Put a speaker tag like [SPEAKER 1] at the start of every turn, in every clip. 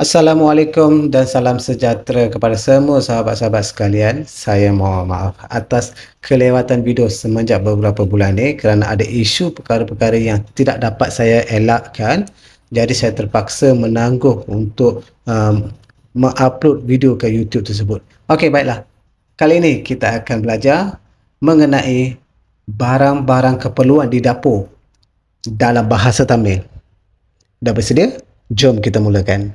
[SPEAKER 1] Assalamualaikum dan salam sejahtera kepada semua sahabat-sahabat sekalian. Saya mohon maaf atas kelewatan video semenjak beberapa bulan ini kerana ada isu perkara-perkara yang tidak dapat saya elakkan. Jadi saya terpaksa menangguh untuk um, mengupload video ke YouTube tersebut. Okey, baiklah. Kali ini kita akan belajar mengenai barang-barang keperluan di dapur dalam bahasa Tamil. Dah bersedia? Jom kita mulakan.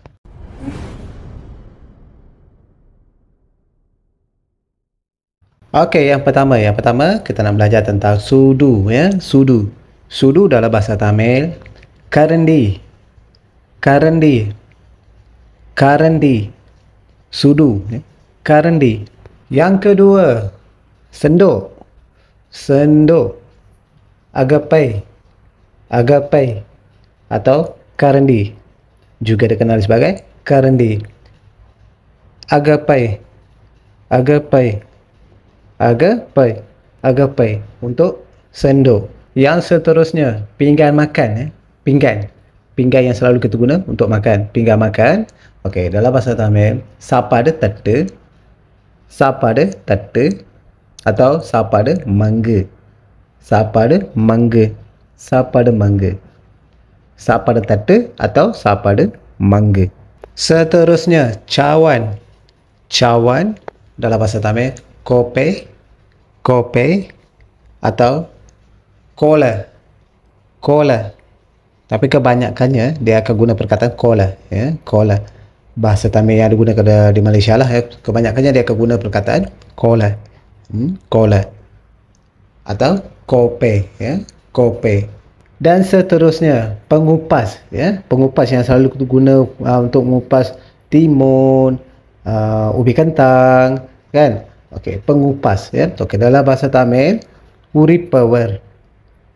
[SPEAKER 1] Okey, yang pertama, yang pertama kita nak belajar tentang sudu ya, sudu. Sudu dalam bahasa Tamil karendi. Karendi. Karendi. Sudu ya. Karendi. Yang kedua, sendo, sendo, Agapai. Agapai atau karendi. Juga dikenali sebagai karendi. Agapai. Agapai agapai agapai untuk sendok yang seterusnya pinggan makan eh pinggan pinggan yang selalu kita guna untuk makan pinggan makan okey dalam bahasa tamil sapa de tatte sapa de tatte atau sapa de mangga sapa de mangga sapa de mangga sapa de tatte atau sapa de mangga seterusnya cawan cawan dalam bahasa tamil கோப்பை கோப்பை atau kola kola tapi kebanyakannya dia akan guna perkataan kola ya kola bahasa tamil yang digunakan di Malaysia lah ya. kebanyakannya dia akan guna perkataan kola hmm, kola atau kope ya kope dan seterusnya pengupas ya pengupas yang selalu guna uh, untuk mengupas timun uh, ubi kentang kan Okey, pengupas ya. Yeah. Okey, dalam bahasa Tamil uripawar.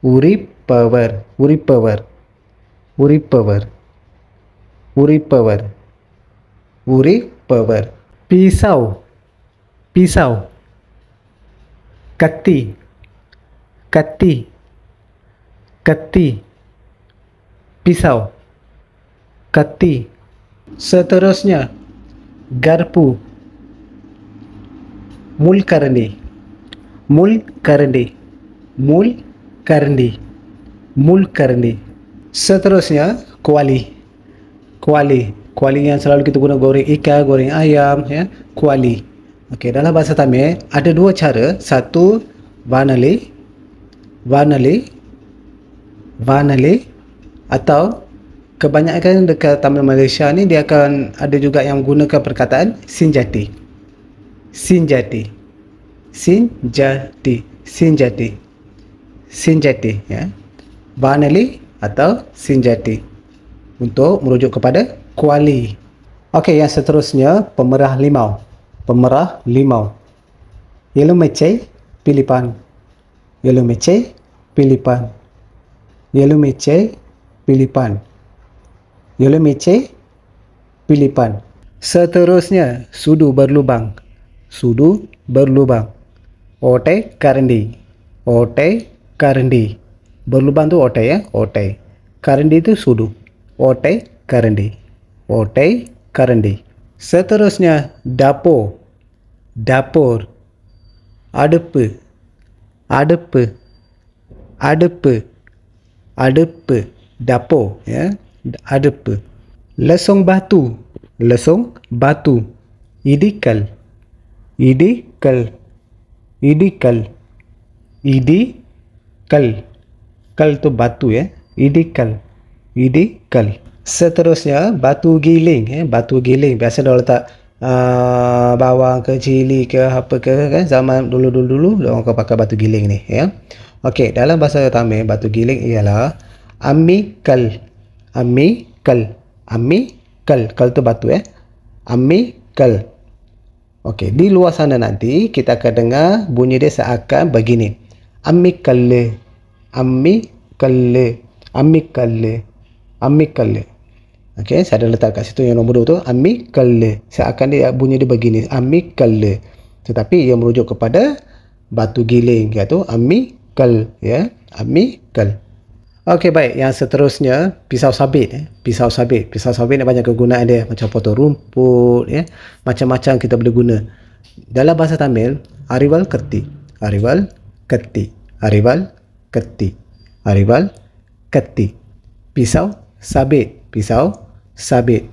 [SPEAKER 1] Uripawar, uripawar. Uripawar. Uripawar. Uripawar. Pisau. Pisau. Kati. Kati. Kati. Pisau. Kati. Seterusnya garpu. मूल करने मूल करने मूल करने मूल करने seterusnya kuali kuali kuali yang selalu kita guna goreng ikan goreng ayam ya kuali okey dalam bahasa tamil ada dua cara satu vanali vanali vanali atau kebanyakan dekat Tamil Malaysia ni dia akan ada juga yang gunakan perkataan sinjati senjati senjati senjati senjati ya banali atau senjati untuk merujuk kepada kuali okey yang seterusnya pemerah limau pemerah limau yellow mecei pilipan yellow mecei pilipan yellow mecei pilipan yellow mecei pilipan seterusnya sudu berlubang sudu berlubang. Ote karendi. Ote karendi. Berlubang tu ote ya. Ote. Karendi itu sudu. Ote karendi. Ote karendi. Seterusnya dapo. Dapur. Adepu. Adepu. Adepu. Adepu. Dapo. Ya. Adepu. Lesung batu. Lesung batu. Idikal. இடிக்கல் இடிக்கல் இடி கல் கல் தோ பத்து ஏ இடிக்கல் இடிக்கல் seterusnya batu giling eh batu giling biasa dia letak a uh, bawang ke cili ke apa ke kan zaman dulu-dulu-dulu dia orang pakai batu giling ni ya okey dalam bahasa Tamil batu giling ialah amikal amikal amikal kal tu batu eh amikal Okey, di luar sana nanti kita akan dengar bunyi dia seakan begini. Ammi kalle. Ammi kalle. Ammi kalle. Ammi kalle. Okey, saya dah letak kat situ yang nombor dua tu. Ammi kalle. Seakan dia bunyi dia begini. Ammi kalle. Tetapi ia merujuk kepada batu giling iaitu ammi kal ya. Ammi kal. Okey baik, yang seterusnya pisau sabit. Eh. Pisau sabit. Pisau sabit ni banyak kegunaan dia. Macam potong rumput, ya. Eh. macam-macam kita boleh guna. Dalam bahasa Tamil, arival keti. Arival keti. Arival keti. Arival keti. Pisau sabit. Pisau sabit.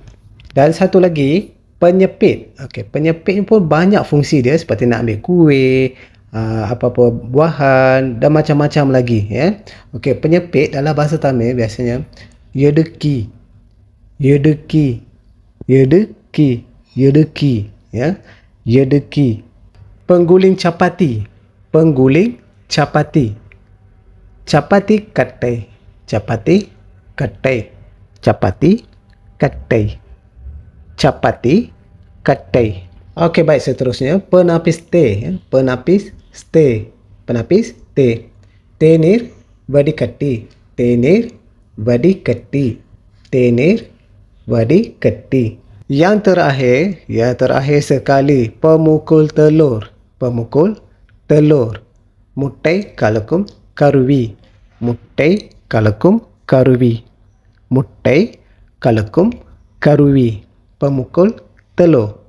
[SPEAKER 1] Dan satu lagi, penyepit. Okey, penyepit ni pun banyak fungsi dia seperti nak ambil kuih, uh, apa-apa buahan dan macam-macam lagi ya. Yeah? Okey, penyepit dalam bahasa Tamil biasanya yedeki. Yedeki. Yedeki. Yedeki, ya. Yeah? Yedeki. Pengguling chapati. Pengguling chapati. Chapati kattai. Chapati kattai. Chapati kattai. Chapati kattai. Okey, baik seterusnya. Penapis T. Ya. Penapis T. Penapis T. Tenir badi kati. Tenir badi kati. Tenir badi kati. Yang terakhir, yang terakhir sekali. Pemukul telur. Pemukul telur. Mutai kalakum karuvi. Mutai kalakum karuvi. Mutai kalakum karuvi. Pemukul telur.